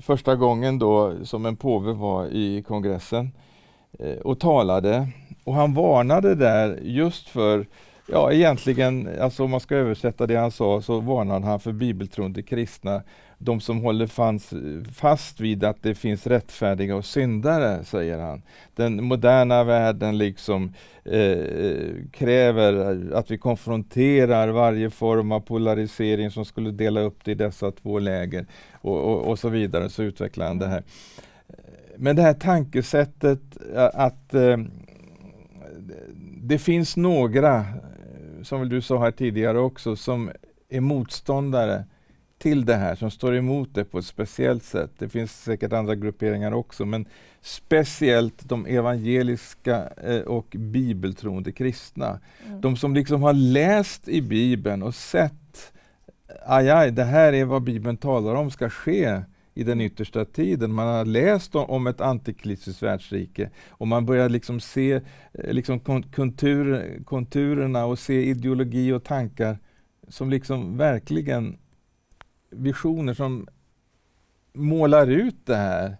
första gången då som en påve var i kongressen eh, och talade. Och han varnade där just för Ja, egentligen, alltså om man ska översätta det han sa, så varnade han för bibeltroende kristna. De som håller fast vid att det finns rättfärdiga och syndare, säger han. Den moderna världen liksom eh, eh, kräver att vi konfronterar varje form av polarisering som skulle dela upp det i dessa två läger och, och, och så vidare. Så utvecklar han det här. Men det här tankesättet eh, att eh, det finns några som du sa här tidigare också, som är motståndare till det här, som står emot det på ett speciellt sätt. Det finns säkert andra grupperingar också, men speciellt de evangeliska eh, och bibeltroende kristna. Mm. De som liksom har läst i Bibeln och sett, aj, det här är vad Bibeln talar om ska ske i den yttersta tiden. Man har läst om, om ett antikristiskt världsrike och man börjar liksom se eh, liksom kontur, konturerna och se ideologi och tankar som liksom verkligen visioner som målar ut det här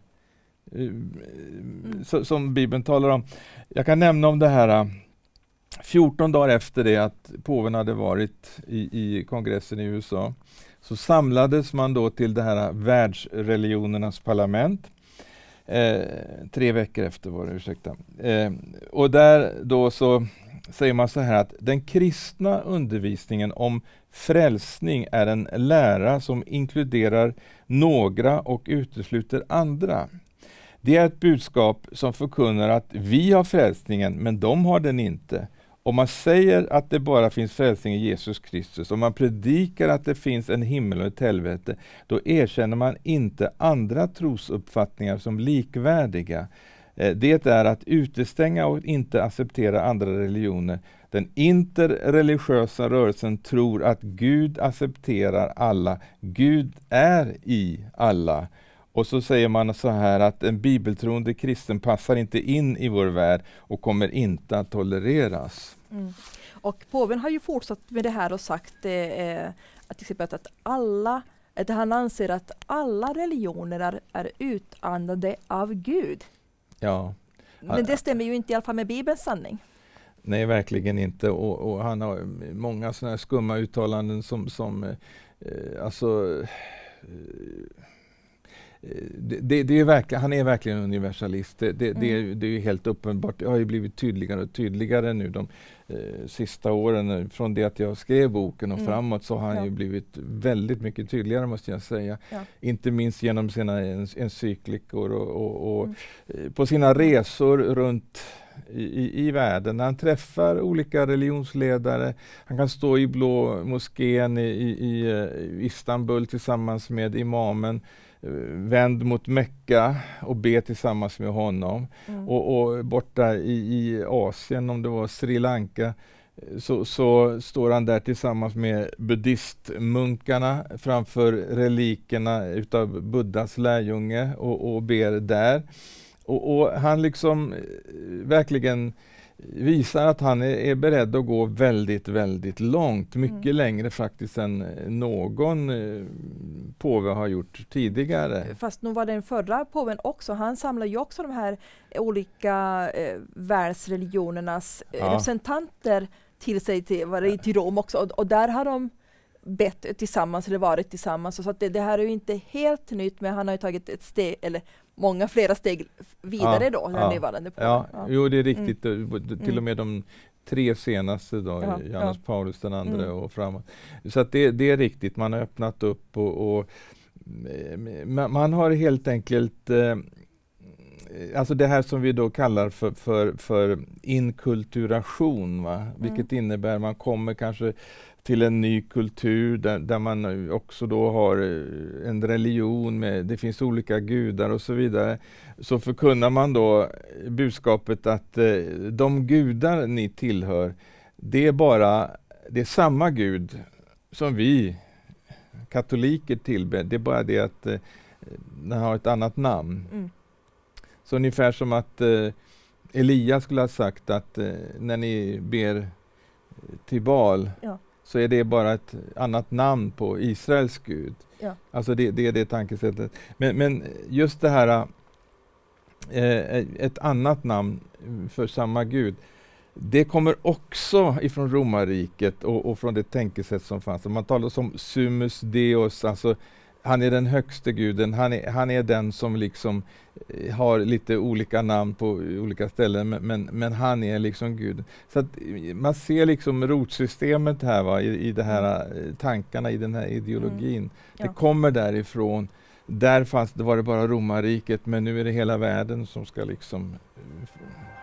eh, mm. som Bibeln talar om. Jag kan nämna om det här 14 eh, dagar efter det att påven hade varit i, i kongressen i USA så samlades man då till det här världsreligionernas parlament. Eh, tre veckor efter var det, ursäkta. Eh, och där då så säger man så här att den kristna undervisningen om frälsning är en lära som inkluderar några och utesluter andra. Det är ett budskap som förkunnar att vi har frälsningen, men de har den inte. Om man säger att det bara finns frälsning i Jesus Kristus, om man predikar att det finns en himmel och ett helvete, då erkänner man inte andra trosuppfattningar som likvärdiga. Eh, det är att utestänga och inte acceptera andra religioner. Den interreligiösa rörelsen tror att Gud accepterar alla. Gud är i alla. Och så säger man så här att en bibeltroende kristen passar inte in i vår värld och kommer inte att tolereras. Mm. Och påven har ju fortsatt med det här och sagt eh, att, eh, till att alla att han anser att alla religioner är, är utandade av Gud. Ja. Men det stämmer ju inte i alla fall med Bibelns sanning. Nej, verkligen inte. Och, och han har många sådana skumma uttalanden som, som eh, alltså eh, det, det är verkligen, han är verkligen universalist. Det, det, mm. det, är, det är helt uppenbart. Det har ju blivit tydligare och tydligare nu de eh, sista åren. Eh, från det att jag skrev boken och mm. framåt så har han ja. ju blivit väldigt mycket tydligare måste jag säga. Ja. Inte minst genom sina en, encyklikor och, och, och mm. Eh, på sina resor runt i, i världen. När han träffar olika religionsledare, han kan stå i Blå moskén i, i, i eh, Istanbul tillsammans med imamen Eh, vänd mot Mecka och be tillsammans med honom. Mm. Och, och borta i, i Asien, om det var Sri Lanka, eh, så, så, står han där tillsammans med buddhistmunkarna framför relikerna utav Buddhas lärjunge och, och ber där. Och, och, han liksom eh, verkligen visar att han är, är, beredd att gå väldigt, väldigt långt. Mycket mm. längre faktiskt än någon påve har gjort tidigare. Fast nog var den förra påven också, han samlade ju också de här olika eh, världsreligionernas eh, ja. representanter till sig, till, var det till Rom också, och, och där har de bett tillsammans eller varit tillsammans. Så det, det, här är ju inte helt nytt, men han har ju tagit ett steg, eller många flera steg vidare ja, då, den ja, nuvarande påven. Ja, ja, jo det är riktigt. Mm. Till och mm. med de tre senaste då, ja, Johannes ja. Paulus den andra mm. och framåt. Så att det, det är riktigt, man har öppnat upp och, och eh, man, man, har helt enkelt eh, Alltså det här som vi då kallar för, för, för inkulturation, va? Mm. vilket innebär man kommer kanske till en ny kultur där, där, man också då har eh, en religion med, det finns olika gudar och så vidare, så förkunnar man då budskapet att eh, de gudar ni tillhör, det är bara, det är samma gud som vi katoliker tillber, det är bara det att eh, den har ett annat namn. Mm. Så ungefär som att eh, Elia skulle ha sagt att eh, när ni ber till Baal ja så är det bara ett annat namn på Israels Gud. Ja. Alltså det, det är det tankesättet. Men, men just det här eh, eh ett annat namn för samma Gud. Det kommer också ifrån romarriket och, och, från det tänkesätt som fanns. Man talar om Sumus deus, alltså han är den högste guden, han är, han är den som liksom eh, har lite olika namn på olika ställen, men, men han är liksom Gud. Så eh, man ser liksom rotsystemet här va, i, i de här mm. eh, tankarna, i den här ideologin. Mm. Ja. Det kommer därifrån. Där fanns, var det bara romarriket, men nu är det hela världen som ska liksom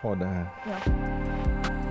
ha det här. Ja.